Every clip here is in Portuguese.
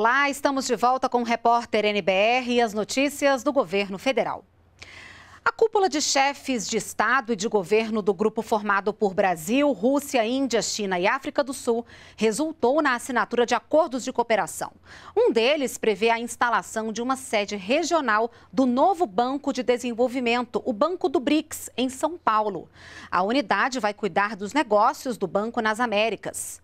Olá, estamos de volta com o repórter NBR e as notícias do governo federal. A cúpula de chefes de Estado e de governo do grupo formado por Brasil, Rússia, Índia, China e África do Sul resultou na assinatura de acordos de cooperação. Um deles prevê a instalação de uma sede regional do novo Banco de Desenvolvimento, o Banco do BRICS, em São Paulo. A unidade vai cuidar dos negócios do banco nas Américas.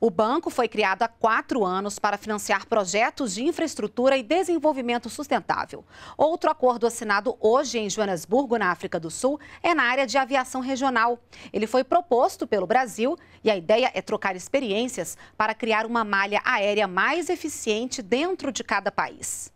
O banco foi criado há quatro anos para financiar projetos de infraestrutura e desenvolvimento sustentável. Outro acordo assinado hoje em Joanesburgo, na África do Sul, é na área de aviação regional. Ele foi proposto pelo Brasil e a ideia é trocar experiências para criar uma malha aérea mais eficiente dentro de cada país.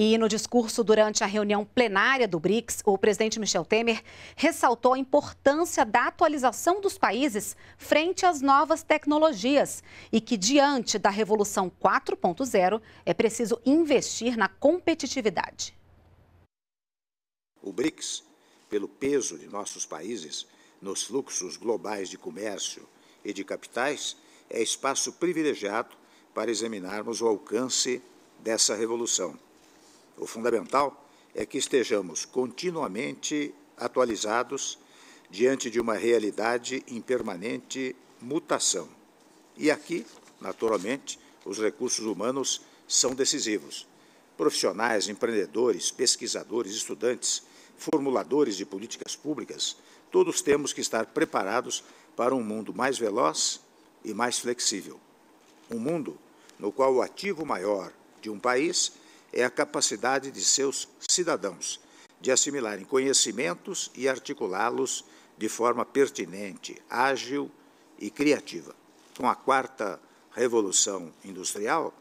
E no discurso durante a reunião plenária do BRICS, o presidente Michel Temer ressaltou a importância da atualização dos países frente às novas tecnologias e que, diante da Revolução 4.0, é preciso investir na competitividade. O BRICS, pelo peso de nossos países nos fluxos globais de comércio e de capitais, é espaço privilegiado para examinarmos o alcance dessa revolução o fundamental é que estejamos continuamente atualizados diante de uma realidade em permanente mutação. E aqui, naturalmente, os recursos humanos são decisivos. Profissionais, empreendedores, pesquisadores, estudantes, formuladores de políticas públicas, todos temos que estar preparados para um mundo mais veloz e mais flexível. Um mundo no qual o ativo maior de um país é a capacidade de seus cidadãos de assimilarem conhecimentos e articulá-los de forma pertinente, ágil e criativa. Com a quarta revolução industrial,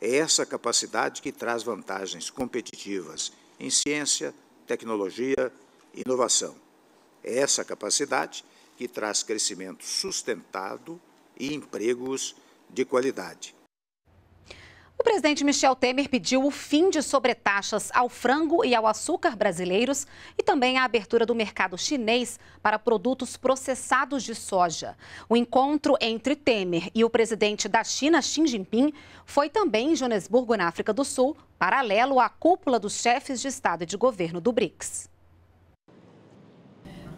é essa capacidade que traz vantagens competitivas em ciência, tecnologia e inovação. É essa capacidade que traz crescimento sustentado e empregos de qualidade. O presidente Michel Temer pediu o fim de sobretaxas ao frango e ao açúcar brasileiros e também a abertura do mercado chinês para produtos processados de soja. O encontro entre Temer e o presidente da China, Xi Jinping, foi também em Joanesburgo, na África do Sul, paralelo à cúpula dos chefes de Estado e de governo do BRICS.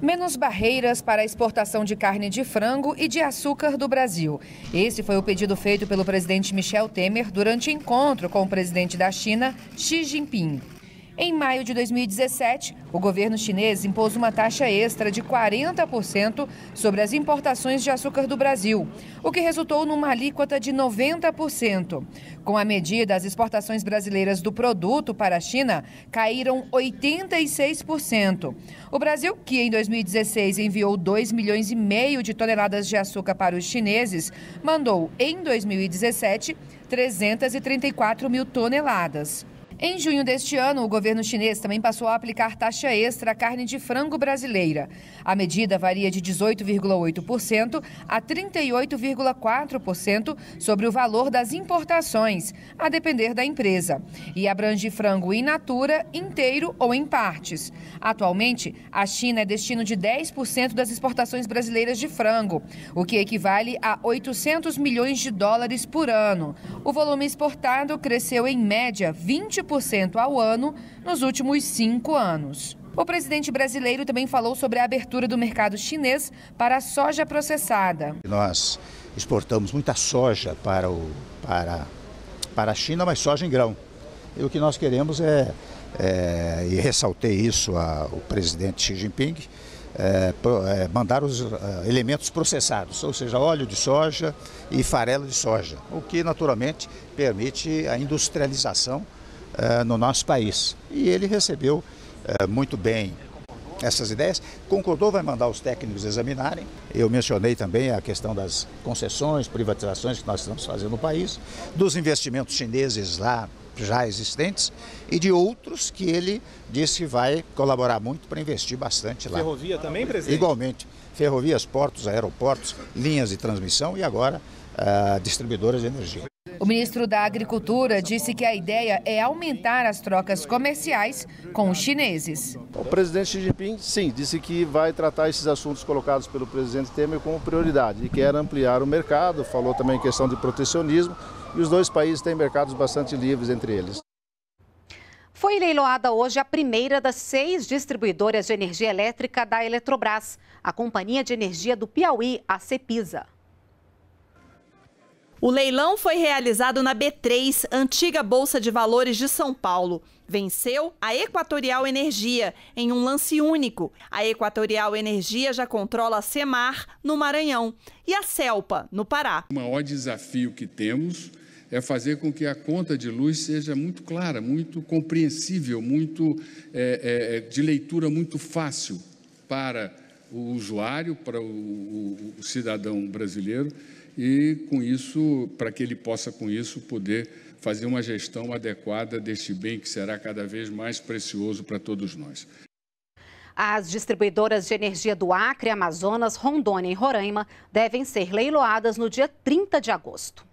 Menos barreiras para a exportação de carne de frango e de açúcar do Brasil. Esse foi o pedido feito pelo presidente Michel Temer durante encontro com o presidente da China, Xi Jinping. Em maio de 2017, o governo chinês impôs uma taxa extra de 40% sobre as importações de açúcar do Brasil, o que resultou numa alíquota de 90%. Com a medida, as exportações brasileiras do produto para a China caíram 86%. O Brasil, que em 2016 enviou 2 milhões e meio de toneladas de açúcar para os chineses, mandou em 2017 334 mil toneladas. Em junho deste ano, o governo chinês também passou a aplicar taxa extra à carne de frango brasileira. A medida varia de 18,8% a 38,4% sobre o valor das importações, a depender da empresa, e abrange frango in natura, inteiro ou em partes. Atualmente, a China é destino de 10% das exportações brasileiras de frango, o que equivale a 800 milhões de dólares por ano. O volume exportado cresceu em média 20 15% ao ano nos últimos cinco anos. O presidente brasileiro também falou sobre a abertura do mercado chinês para a soja processada. Nós exportamos muita soja para, o, para, para a China, mas soja em grão. E o que nós queremos é, é e ressaltei isso ao presidente Xi Jinping, é, é, mandar os é, elementos processados, ou seja, óleo de soja e farelo de soja, o que naturalmente permite a industrialização eh, no nosso país. E ele recebeu eh, muito bem essas ideias, concordou, vai mandar os técnicos examinarem. Eu mencionei também a questão das concessões, privatizações que nós estamos fazendo no país, dos investimentos chineses lá já existentes e de outros que ele disse que vai colaborar muito para investir bastante lá. Ferrovia também, presidente? Igualmente. Ferrovias, portos, aeroportos, linhas de transmissão e agora uh, distribuidoras de energia. O ministro da Agricultura disse que a ideia é aumentar as trocas comerciais com os chineses. O presidente Xi Jinping, sim, disse que vai tratar esses assuntos colocados pelo presidente Temer como prioridade e quer ampliar o mercado. Falou também em questão de protecionismo e os dois países têm mercados bastante livres entre eles. Foi leiloada hoje a primeira das seis distribuidoras de energia elétrica da Eletrobras, a Companhia de Energia do Piauí, a CEPISA. O leilão foi realizado na B3, antiga Bolsa de Valores de São Paulo. Venceu a Equatorial Energia em um lance único. A Equatorial Energia já controla a Semar no Maranhão e a Celpa no Pará. O maior desafio que temos é fazer com que a conta de luz seja muito clara, muito compreensível, muito é, é, de leitura muito fácil para o usuário, para o, o, o cidadão brasileiro e com isso, para que ele possa com isso poder fazer uma gestão adequada deste bem que será cada vez mais precioso para todos nós. As distribuidoras de energia do Acre, Amazonas, Rondônia e Roraima devem ser leiloadas no dia 30 de agosto.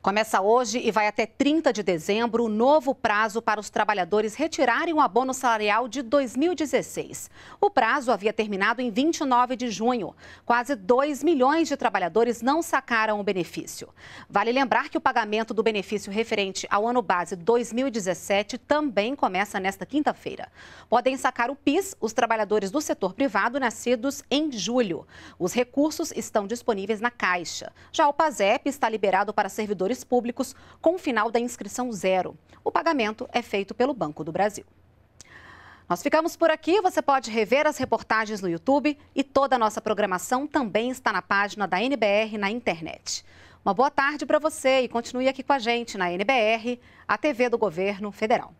Começa hoje e vai até 30 de dezembro o novo prazo para os trabalhadores retirarem o abono salarial de 2016. O prazo havia terminado em 29 de junho. Quase 2 milhões de trabalhadores não sacaram o benefício. Vale lembrar que o pagamento do benefício referente ao ano base 2017 também começa nesta quinta-feira. Podem sacar o PIS os trabalhadores do setor privado nascidos em julho. Os recursos estão disponíveis na Caixa. Já o PASEP está liberado para servidores servidores públicos com o final da inscrição zero. O pagamento é feito pelo Banco do Brasil. Nós ficamos por aqui. Você pode rever as reportagens no YouTube e toda a nossa programação também está na página da NBR na internet. Uma boa tarde para você e continue aqui com a gente na NBR, a TV do Governo Federal.